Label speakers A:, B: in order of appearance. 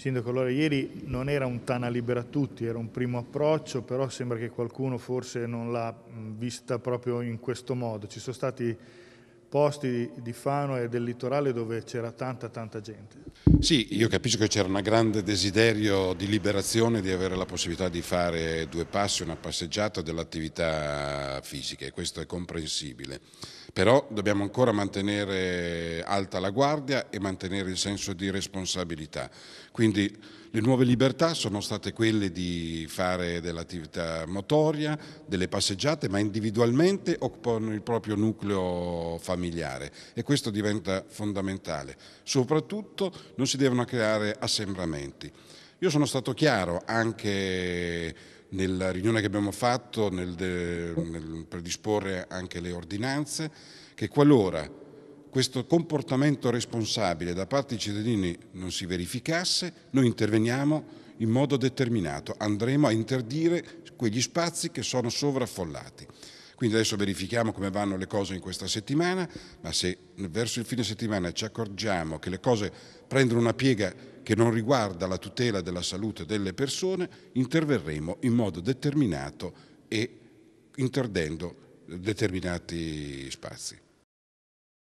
A: Sindaco, allora ieri non era un Tana libera a tutti, era un primo approccio, però sembra che qualcuno forse non l'ha vista proprio in questo modo. Ci sono stati posti di Fano e del litorale dove c'era tanta tanta gente.
B: Sì, io capisco che c'era un grande desiderio di liberazione, di avere la possibilità di fare due passi, una passeggiata dell'attività fisica e questo è comprensibile. Però dobbiamo ancora mantenere alta la guardia e mantenere il senso di responsabilità. Quindi le nuove libertà sono state quelle di fare dell'attività motoria, delle passeggiate, ma individualmente o con il proprio nucleo familiare familiare e questo diventa fondamentale. Soprattutto non si devono creare assembramenti. Io sono stato chiaro anche nella riunione che abbiamo fatto nel, de, nel predisporre anche le ordinanze che qualora questo comportamento responsabile da parte dei cittadini non si verificasse, noi interveniamo in modo determinato, andremo a interdire quegli spazi che sono sovraffollati. Quindi adesso verifichiamo come vanno le cose in questa settimana, ma se verso il fine settimana ci accorgiamo che le cose prendono una piega che non riguarda la tutela della salute delle persone, interverremo in modo determinato e interdendo determinati spazi.